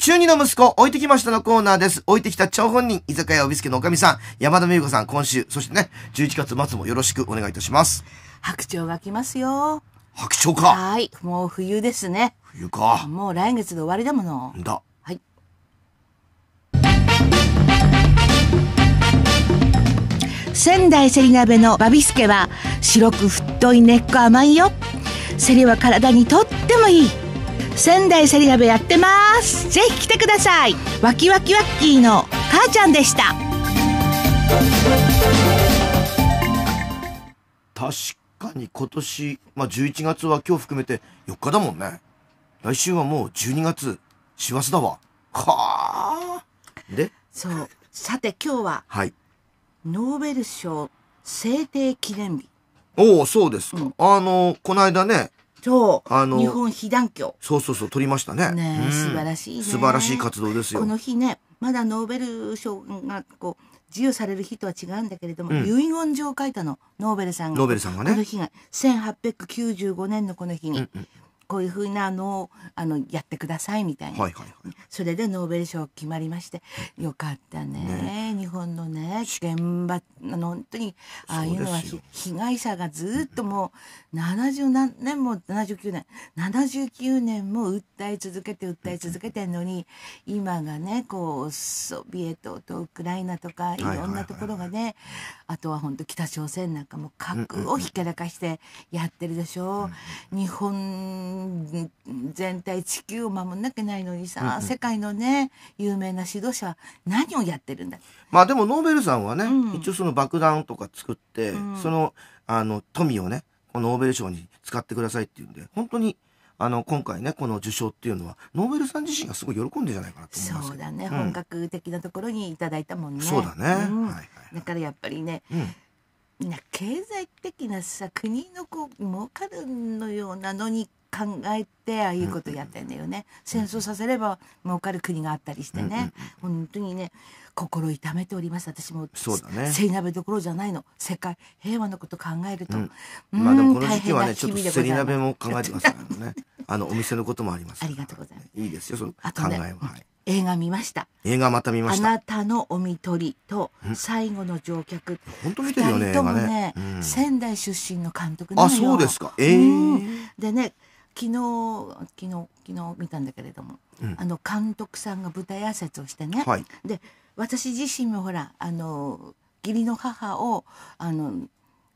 中二の息子、置いてきましたのコーナーです。置いてきた張本人、居酒屋おびすけのおかみさん、山田美由子さん、今週、そしてね、11月末もよろしくお願いいたします。白鳥が来ますよ。白鳥か。はい。もう冬ですね。冬か。もう来月で終わりだもの。だ。はい。仙台せり鍋のバビスケは、白く太い根っこ甘いよ。せりは体にとってもいい。仙台セリナ鍋やってますぜひ来てくださいわきわきわっきーの母ちゃんでした確かに今年、まあ、11月は今日含めて4日だもんね来週はもう12月師走だわはあでそうさて今日は、はい、ノーベル賞制定記念日おおそうですか、うん、あのこの間ねそう。あの、日本被団協。そうそうそう、取りましたね。ね、素晴らしい、ね、素晴らしい活動ですよ。この日ね、まだノーベル賞がこう、授与される日とは違うんだけれども、うん、遺言状を書いたの、ノーベルさんが。ノーベルさんがね。この日が、1895年のこの日に。うんうんこういうふうなのをあのやってくださいみたいな、はいはいはい、それでノーベル賞決まりましてよかったね、ね、日本のね現場あの本当にああいうのは被害者がずっともう70何年も79年79年も訴え続けて訴え続けてんのに今がねこうソビエトとウクライナとかいろんなところがね、はいはいはいあとは本当北朝鮮なんかも核をひけらかしてやってるでしょ。ううんうん、日本全体地球を守んなきゃないのにさ、うん、世界のね有名な指導者は何をやってるんだまあでもノーベルさんはね、うん、一応その爆弾とか作って、うん、そのあの富をねこのノーベル賞に使ってくださいっていうんで本当にあの今回ねこの受賞っていうのはノーベルさん自身がすごい喜んでじゃないかなと思いますそうだね、本格的なところにいただいたもんねそうだね、はいはい、だからやっぱりね、経済的なさ国のこう儲かるのようなのに考えてああいうことやってんだよね、戦争させれば儲かる国があったりしてね、本当にね心痛めております私もそうだねせ鍋どころじゃないの世界平和のこと考えると、うんまあでもこの時期はねちょっとせり鍋も考えてますからね あのお店のこともありますありがとうございますいいですよその考えは、ね、はい映画見ました映画また見ましたあなたのお見取りと最後の乗客本当見てるよねね、ねうん、仙台出身の監督あそうですかええーうん、でね昨日昨日昨日見たんだけれども、うん、あの監督さんが舞台挨拶をしてね、はい、で私自身もほらあの義理の母をあの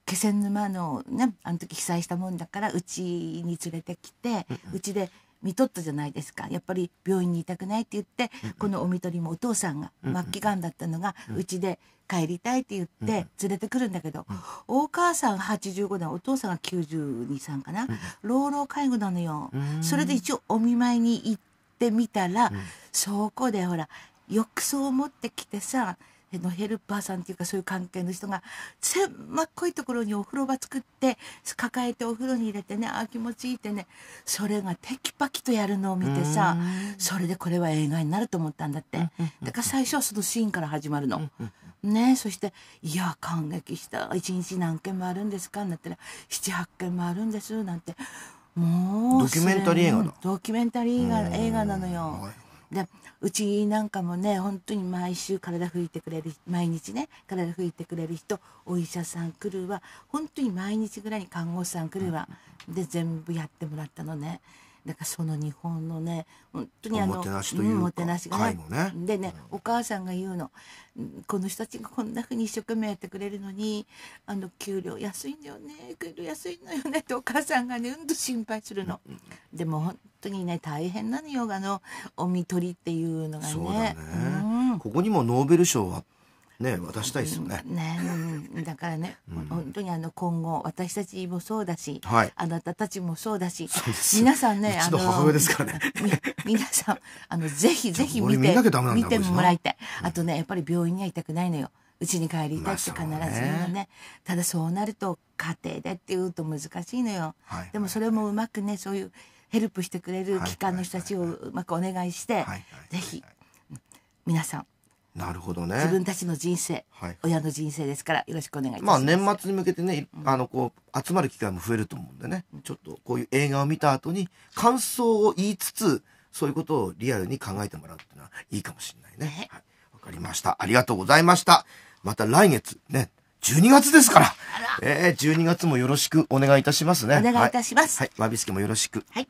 気仙沼のねあの時被災したもんだからうちに連れてきてうち、うん、で見とったじゃないですかやっぱり病院にいたくないって言って、うんこのおみ取りもお父さんが末期がんだったのがうち、んで帰りたいって言って連れてくるんだけど、うん、お母さん85年お父さんが923かな、うん、老老介護なのよ、それで一応お見舞いに行ってみたら、そこでほら浴槽を持ってきてさのヘルパーさんっていうかそういう関係の人が狭っこいところにお風呂場作って抱えてお風呂に入れてねああ気持ちいいってねそれがテキパキとやるのを見てさそれでこれは映画になると思ったんだってだから最初はそのシーンから始まるの。ねそして「いや感激した一日何件もあるんですか?」なったら78件もあるんです」なんてもうドキュメンタリー映画ドキュメンタリー映画映画なのよ。でうちなんかもね本当に毎週体拭いてくれる毎日ね体拭いてくれる人お医者さん来るわ本当に毎日ぐらいに看護師さん来るわで全部やってもらったのね。だからその日本のね本当にあのおもてなしというか、もてなしがね、ね、でね、うん、お母さんが言うのこの人たちがこんなふうに一生懸命やってくれるのにあの給料安いんだよね給料安いのよねってお母さんがねうんと心配するの、うん、でも本当にね大変なのヨガのお見取りっていうのがね。ねうん、ここにもノーベル賞はね渡したいですよね。ね、うん、だからね、うん、本当にあの今後私たちもそうだし、はい、あなたたちもそうだし、皆さんね、あの母親ですからね。皆さんあのぜひぜひ見て見てもらいたい。あとねやっぱり病院には痛たくないのよ。うちに帰りたいって必ず言ねただそうなると家庭でって言うと難しいのよ、はい、でもそれもうまくねそういうヘルプしてくれる機関の人たちをうまくお願いして、はいはい、ぜひ皆さんなるほどね。自分たちの人生、はい、親の人生ですからよろしくお願いします。まあ年末に向けてね、あのこう集まる機会も増えると思うんでね、ちょっとこういう映画を見た後に感想を言いつつ、そういうことをリアルに考えてもらうっていうのはいいかもしれないね。はい、わかりました。ありがとうございました。また来月ね。12月ですから。えー、12月もよろしくお願いいたしますね。お願いいたします。はい。わびすけもよろしく。はい。